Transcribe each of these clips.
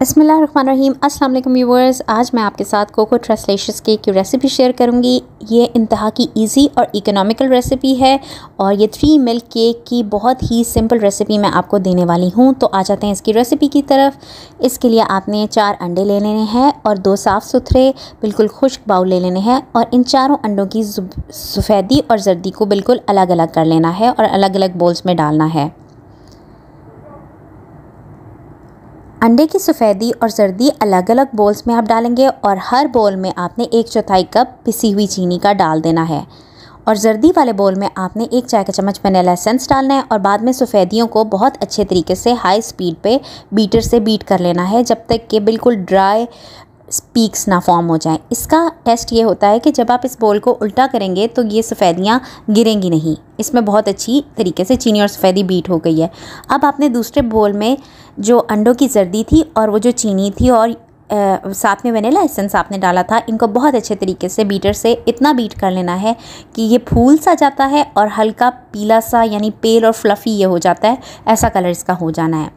बसमीम अल्लाम व्यूवर्स आज मैं आपके साथ कोको ट्रसलेशस केक की रेसिपी शेयर करूंगी ये इंतहा की इजी और इकोनॉमिकल रेसिपी है और ये थ्री मिल्क केक की बहुत ही सिंपल रेसिपी मैं आपको देने वाली हूँ तो आ जाते हैं इसकी रेसिपी की तरफ इसके लिए आपने चार अंडे ले लेने हैं और दो साफ़ सुथरे बिल्कुल खुश्क बाउल ले लेने हैं और इन चारों अंडों की सफ़ेदी और जर्दी को बिल्कुल अलग अलग कर लेना है और अलग अलग बोल्स में डालना है अंडे की सफ़ेदी और सर्दी अलग अलग बोल्स में आप डालेंगे और हर बोल में आपने एक चौथाई कप पिसी हुई चीनी का डाल देना है और जर्दी वाले बोल में आपने एक चाय का चम्मच वनीला एसेंस डालना है और बाद में सफ़ेदियों को बहुत अच्छे तरीके से हाई स्पीड पे बीटर से बीट कर लेना है जब तक कि बिल्कुल ड्राई स्पीक्स ना फॉर्म हो जाएं इसका टेस्ट ये होता है कि जब आप इस बोल को उल्टा करेंगे तो ये सफ़ेदियाँ गिरेंगी नहीं इसमें बहुत अच्छी तरीके से चीनी और सफ़ेदी बीट हो गई है अब आपने दूसरे बोल में जो अंडों की जर्दी थी और वो जो चीनी थी और आ, साथ में वेनेला एसेंस आपने डाला था इनको बहुत अच्छे तरीके से बीटर से इतना बीट कर लेना है कि ये फूल सा जाता है और हल्का पीला सा यानी पेल और फ्लफ़ी ये हो जाता है ऐसा कलर इसका हो जाना है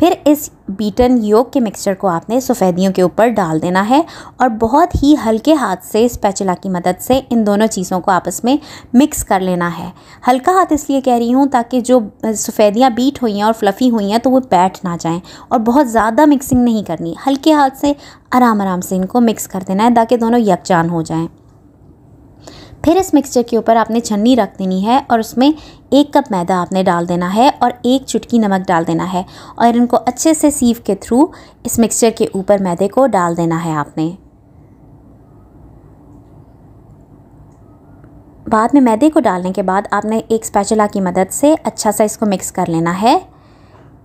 फिर इस बीटन योग के मिक्सचर को आपने सफ़ेदियों के ऊपर डाल देना है और बहुत ही हल्के हाथ से स्पैचुला की मदद से इन दोनों चीज़ों को आपस में मिक्स कर लेना है हल्का हाथ इसलिए कह रही हूँ ताकि जो सफ़ेदियाँ बीट हुई हैं और फ्लफ़ी हुई हैं तो वो बैठ ना जाएँ और बहुत ज़्यादा मिक्सिंग नहीं करनी हल्के हाथ से आराम आराम से इनको मिक्स कर देना है ताकि दोनों यकजान हो जाएँ फिर इस मिक्सचर के ऊपर आपने छन्नी रख देनी है और उसमें एक कप मैदा आपने डाल देना है और एक चुटकी नमक डाल देना है और इनको अच्छे से सीव के थ्रू इस मिक्सचर के ऊपर मैदे को डाल देना है आपने बाद में मैदे को डालने के बाद आपने एक स्पैचुला की मदद से अच्छा सा इसको मिक्स कर लेना है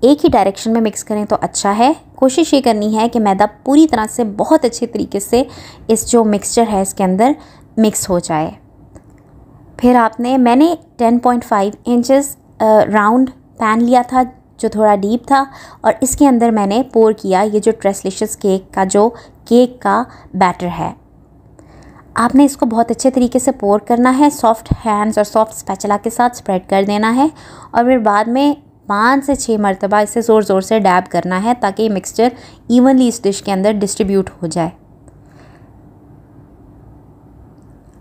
एक ही डायरेक्शन में मिक्स करें तो अच्छा है कोशिश ये करनी है कि मैदा पूरी तरह से बहुत अच्छे तरीके से इस जो मिक्सचर है इसके अंदर मिक्स हो जाए फिर आपने मैंने ten point five inches round pan लिया था जो थोड़ा डीप था और इसके अंदर मैंने पोर किया ये जो ट्रेसलिशस केक का जो केक का बैटर है आपने इसको बहुत अच्छे तरीके से पोर करना है सॉफ्ट हैंड्स और सॉफ्ट स्पैचला के साथ स्प्रेड कर देना है और फिर बाद में पाँच से छः मरतबा इसे ज़ोर ज़ोर से डैब करना है ताकि मिक्सचर इवनली इस डिश के अंदर डिस्ट्रीब्यूट हो जाए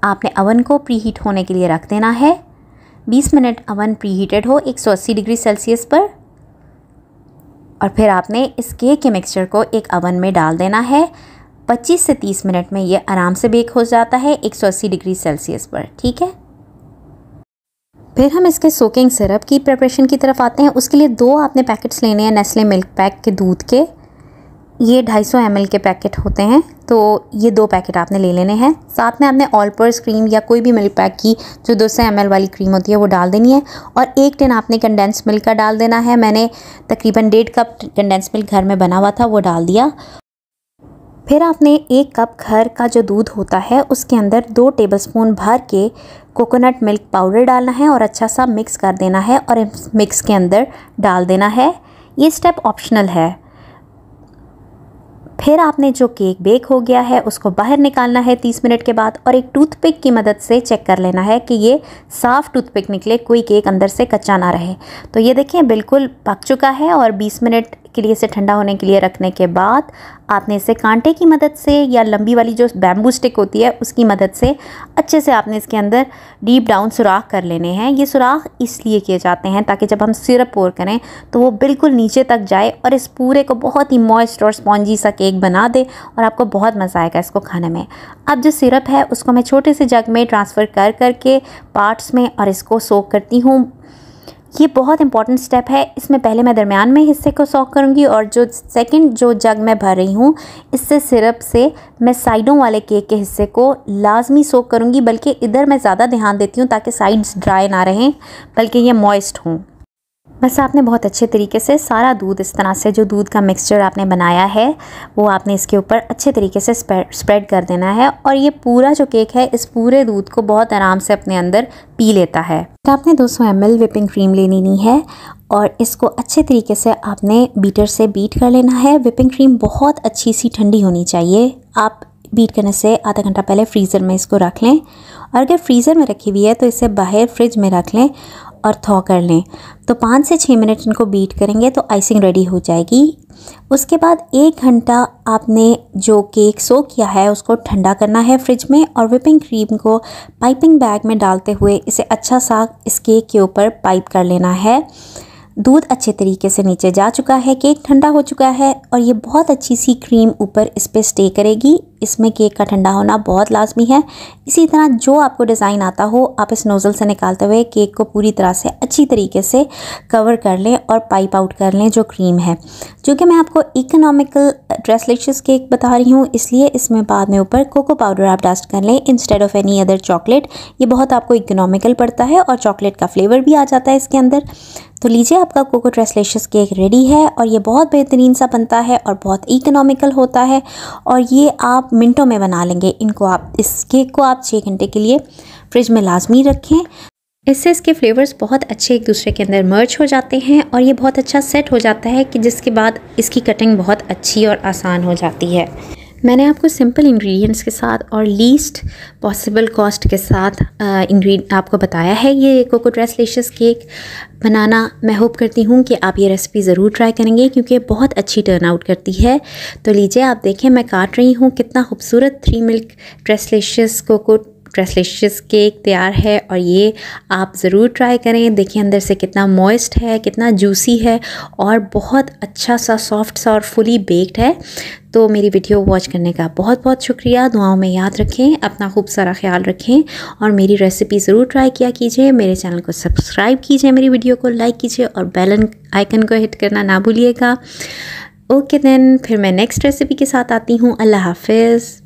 आपने अवन को प्री हीट होने के लिए रख देना है 20 मिनट अवन प्री हीटेड हो 180 डिग्री सेल्सियस पर और फिर आपने इस केक के मिक्सचर को एक अवन में डाल देना है 25 से 30 मिनट में ये आराम से बेक हो जाता है 180 डिग्री सेल्सियस पर ठीक है फिर हम इसके सोकिंग सिरप की प्रिपरेशन की तरफ आते हैं उसके लिए दो आपने पैकेट्स लेने हैं नेस्ले मिल्क पैक के दूध के ये 250 सौ के पैकेट होते हैं तो ये दो पैकेट आपने ले लेने हैं साथ में आपने ऑल पर्स क्रीम या कोई भी मिल्क पैक की जो दो सौ एम वाली क्रीम होती है वो डाल देनी है और एक टिन आपने कंडेंस मिल्क का डाल देना है मैंने तकरीबन डेढ़ कप कंडेंस मिल्क घर में बना हुआ था वो डाल दिया फिर आपने एक कप घर का जो दूध होता है उसके अंदर दो टेबलस्पून भर के कोकोनट मिल्क पाउडर डालना है और अच्छा सा मिक्स कर देना है और मिक्स के अंदर डाल देना है ये स्टेप ऑप्शनल है फिर आपने जो केक बेक हो गया है उसको बाहर निकालना है तीस मिनट के बाद और एक टूथपिक की मदद से चेक कर लेना है कि ये साफ़ टूथपिक निकले कोई केक अंदर से कच्चा ना रहे तो ये देखें बिल्कुल पक चुका है और बीस मिनट के लिए इसे ठंडा होने के लिए रखने के बाद आपने इसे कांटे की मदद से या लंबी वाली जो बैम्बू स्टिक होती है उसकी मदद से अच्छे से आपने इसके अंदर डीप डाउन सुराख कर लेने हैं ये सुराख इसलिए किए जाते हैं ताकि जब हम सिरप पोर करें तो वो बिल्कुल नीचे तक जाए और इस पूरे को बहुत ही मॉइस्ट और स्पॉन्जी सा केक बना दे और आपको बहुत मज़ा आएगा इसको खाने में अब जो सिरप है उसको मैं छोटे से जग में ट्रांसफ़र कर करके पार्ट्स में और इसको सोक करती हूँ ये बहुत इंपॉर्टेंट स्टेप है इसमें पहले मैं दरमियान में हिस्से को सॉक करूँगी और जो सेकंड जो जग मैं भर रही हूँ इससे सिरप से मैं साइडों वाले केक के हिस्से को लाजमी सॉक करूँगी बल्कि इधर मैं ज़्यादा ध्यान देती हूँ ताकि साइड्स ड्राई ना रहें बल्कि ये मॉइस्ट हों बस आपने बहुत अच्छे तरीके से सारा दूध इस तरह से जो दूध का मिक्सचर आपने बनाया है वो आपने इसके ऊपर अच्छे तरीके से स्प्रेड कर देना है और ये पूरा जो केक है इस पूरे दूध को बहुत आराम से अपने अंदर पी लेता है तो आपने 200 सौ एम विपिंग क्रीम ले लेनी है और इसको अच्छे तरीके से आपने बीटर से बीट कर लेना है विपिंग क्रीम बहुत अच्छी सी ठंडी होनी चाहिए आप बीट करने से आधा घंटा पहले फ्रीज़र में इसको रख लें और अगर फ्रीज़र में रखी हुई है तो इसे बाहर फ्रिज में रख लें और थॉ कर लें तो पाँच से छः मिनट इनको बीट करेंगे तो आइसिंग रेडी हो जाएगी उसके बाद एक घंटा आपने जो केक सो किया है उसको ठंडा करना है फ्रिज में और विपिंग क्रीम को पाइपिंग बैग में डालते हुए इसे अच्छा सा इस केक के ऊपर पाइप कर लेना है दूध अच्छे तरीके से नीचे जा चुका है केक ठंडा हो चुका है और ये बहुत अच्छी सी क्रीम ऊपर इस पर स्टे करेगी इसमें केक का ठंडा होना बहुत लाजमी है इसी तरह जो आपको डिज़ाइन आता हो आप इस नोज़ल से निकालते हुए केक को पूरी तरह से अच्छी तरीके से कवर कर लें और पाइप आउट कर लें जो क्रीम है जो कि मैं आपको इकोनॉमिकल ड्रेसलेशस केक बता रही हूँ इसलिए इसमें बाद में ऊपर कोको पाउडर आप डस्ट कर लें instead of any other chocolate ये बहुत आपको इकोनॉमिकल पड़ता है और चॉकलेट का फ्लेवर भी आ जाता है इसके अंदर तो लीजिए आपका कोको ट्रेसलेशस केक रेडी है और ये बहुत बेहतरीन सा बनता है और बहुत इकोनॉमिकल होता है और ये आप मिनटों में बना लेंगे इनको आप इस केक को आप छः घंटे के लिए फ्रिज में लाजमी रखें इससे इसके फ्लेवर्स बहुत अच्छे एक दूसरे के अंदर मर्च हो जाते हैं और ये बहुत अच्छा सेट हो जाता है कि जिसके बाद इसकी कटिंग बहुत अच्छी और आसान हो जाती है मैंने आपको सिंपल इंग्रेडिएंट्स के साथ और लीस्ट पॉसिबल कॉस्ट के साथ इंग्रेड आपको बताया है ये कोको ड्रेसलेशस केक बनाना मैं होप करती हूँ कि आप ये रेसिपी ज़रूर ट्राई करेंगे क्योंकि बहुत अच्छी टर्न आउट करती है तो लीजिए आप देखें मैं काट रही हूँ कितना खूबसूरत three milk tres leches cocoa tres leches cake तैयार है और ये आप ज़रूर ट्राई करें देखिए अंदर से कितना मॉइस्ट है कितना जूसी है और बहुत अच्छा सा सॉफ्ट सा और फुली बेक्ड है तो मेरी वीडियो वॉच करने का बहुत बहुत शुक्रिया दुआओं में याद रखें अपना खूब सारा ख्याल रखें और मेरी रेसिपी ज़रूर ट्राई किया कीजिए मेरे चैनल को सब्सक्राइब कीजिए मेरी वीडियो को लाइक कीजिए और बेलन आइकन को हिट करना ना भूलिएगा ओके देन फिर मैं नेक्स्ट रेसिपी के साथ आती हूँ अल्लाह हाफिज़